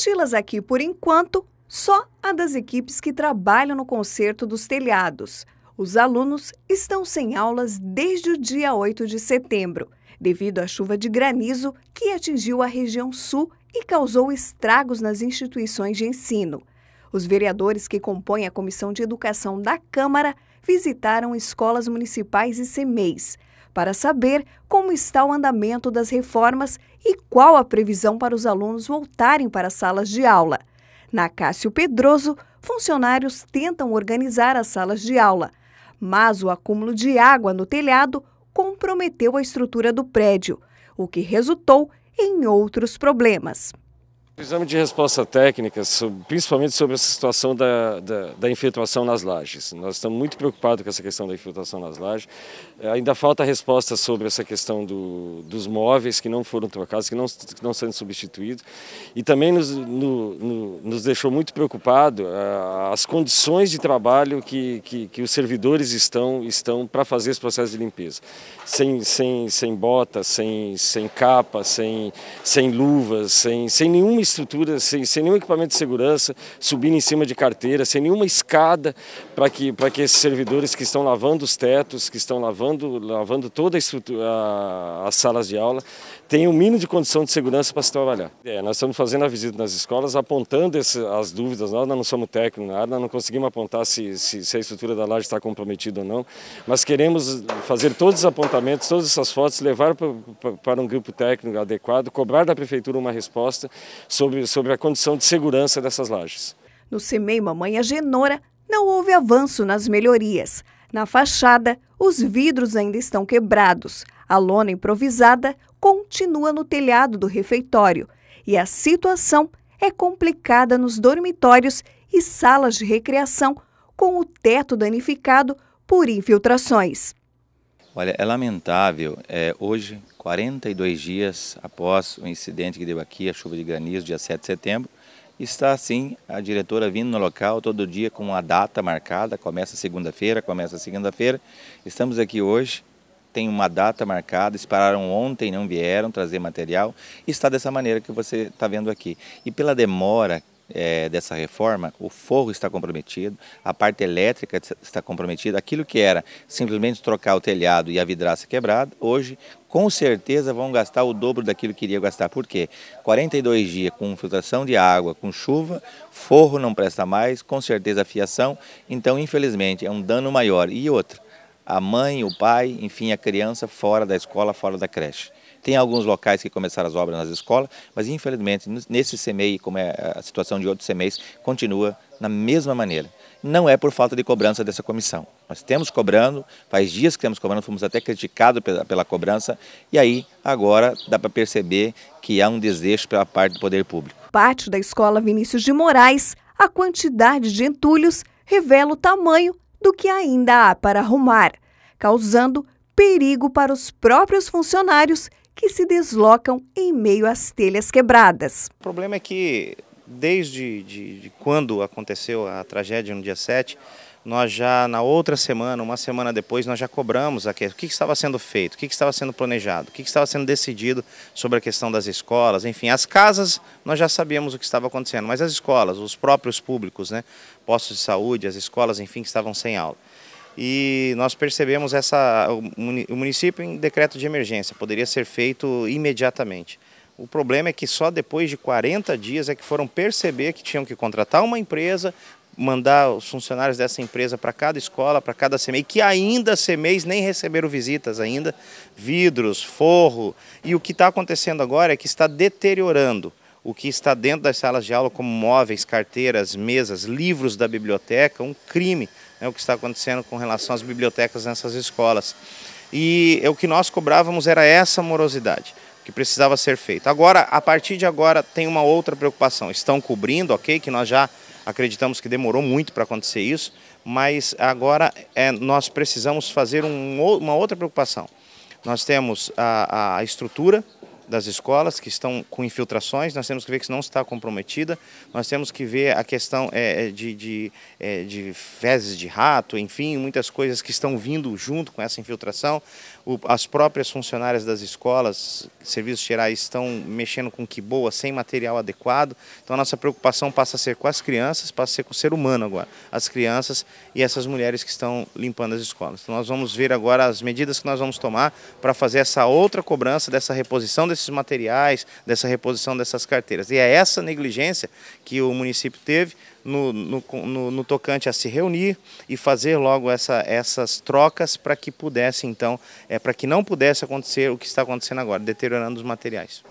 mochilas aqui, por enquanto, só a das equipes que trabalham no conserto dos telhados. Os alunos estão sem aulas desde o dia 8 de setembro, devido à chuva de granizo que atingiu a região sul e causou estragos nas instituições de ensino. Os vereadores que compõem a Comissão de Educação da Câmara visitaram escolas municipais e semeis para saber como está o andamento das reformas e qual a previsão para os alunos voltarem para as salas de aula. Na Cássio Pedroso, funcionários tentam organizar as salas de aula, mas o acúmulo de água no telhado comprometeu a estrutura do prédio, o que resultou em outros problemas. Precisamos exame de resposta técnica, principalmente sobre essa situação da, da, da, infiltração nas lajes. Nós estamos muito preocupados com essa questão da infiltração nas lajes. Eh, ainda falta resposta sobre essa questão do, dos móveis que não foram trocados, que não, que não sendo substituídos. E também nos, no, no, nos deixou muito preocupado eh, as condições de trabalho que, que, que os servidores estão, estão para fazer esse processo de limpeza. Sem, sem, sem bota, sem, sem capa, sem, sem luvas, sem, sem nenhuma estrutura, sem, sem nenhum equipamento de segurança, subindo em cima de carteira, sem nenhuma escada para que, que esses servidores que estão lavando os tetos, que estão lavando, lavando toda a estrutura, a, as salas de aula, tenham o mínimo de condição de segurança para se trabalhar. É, nós estamos fazendo a visita nas escolas, apontando esse, as dúvidas, nós não somos técnicos na área, não conseguimos apontar se, se, se a estrutura da laje está comprometida ou não, mas queremos fazer todos os apontamentos, todas essas fotos, levar para, para um grupo técnico adequado, cobrar da prefeitura uma resposta sobre, sobre a condição de segurança dessas lajes. No CEMEI mamãe Agenora não houve avanço nas melhorias. Na fachada, os vidros ainda estão quebrados. A lona improvisada continua no telhado do refeitório. E a situação é complicada nos dormitórios e salas de recreação, com o teto danificado por infiltrações. Olha, é lamentável. É, hoje, 42 dias após o incidente que deu aqui, a chuva de granizo, dia 7 de setembro, está assim a diretora vindo no local todo dia com a data marcada. Começa segunda-feira, começa segunda-feira. Estamos aqui hoje. Tem uma data marcada, pararam ontem, não vieram trazer material. Está dessa maneira que você está vendo aqui. E pela demora é, dessa reforma, o forro está comprometido, a parte elétrica está comprometida. Aquilo que era simplesmente trocar o telhado e a vidraça quebrada, hoje com certeza vão gastar o dobro daquilo que iria gastar. Por quê? 42 dias com filtração de água, com chuva, forro não presta mais, com certeza a fiação. Então, infelizmente, é um dano maior. E outra, a mãe, o pai, enfim, a criança fora da escola, fora da creche. Tem alguns locais que começaram as obras nas escolas, mas infelizmente nesse CMEI, como é a situação de outros CMEIs, continua na mesma maneira. Não é por falta de cobrança dessa comissão. Nós temos cobrando, faz dias que temos cobrando, fomos até criticados pela, pela cobrança, e aí agora dá para perceber que há um desejo pela parte do poder público. Parte da escola Vinícius de Moraes, a quantidade de entulhos revela o tamanho do que ainda há para arrumar, causando perigo para os próprios funcionários que se deslocam em meio às telhas quebradas. O problema é que, desde de, de quando aconteceu a tragédia no dia 7, nós já na outra semana, uma semana depois, nós já cobramos a que, o que, estava sendo feito, o que, estava sendo planejado, o que, estava sendo decidido sobre a questão das escolas, enfim, as casas nós já sabíamos o que estava acontecendo, mas as escolas, os próprios públicos, né, postos de saúde, as escolas, enfim, que estavam sem aula. E nós percebemos essa, o município em decreto de emergência, poderia ser feito imediatamente. O problema é que só depois de 40 dias é que foram perceber que tinham que contratar uma empresa mandar os funcionários dessa empresa para cada escola, para cada CMEI, que ainda semeis nem receberam visitas ainda, vidros, forro. E o que está acontecendo agora é que está deteriorando o que está dentro das salas de aula, como móveis, carteiras, mesas, livros da biblioteca, um crime né, o que está acontecendo com relação às bibliotecas nessas escolas. E é o que nós cobrávamos era essa morosidade que precisava ser feita. Agora, a partir de agora, tem uma outra preocupação. Estão cobrindo, ok, que nós já acreditamos que demorou muito para acontecer isso, mas agora é, nós precisamos fazer um, uma outra preocupação. Nós temos a, a estrutura das escolas que estão com infiltrações, nós temos que ver que não está comprometida, nós temos que ver a questão é, é, de, de, é, de, fezes de rato, enfim, muitas coisas que estão vindo junto com essa infiltração. O, as próprias funcionárias das escolas, serviços gerais, estão mexendo com que boa, sem material adequado. Então a nossa preocupação passa a ser com as crianças, passa a ser com o ser humano agora, as crianças e essas mulheres que estão limpando as escolas. Então nós vamos ver agora as medidas que nós vamos tomar para fazer essa outra cobrança dessa reposição desse desses materiais, dessa reposição dessas carteiras. E é essa negligência que o município teve no, no, no, no tocante a se reunir e fazer logo essa, essas trocas para que pudesse, então, é, para que não pudesse acontecer o que está acontecendo agora, deteriorando os materiais.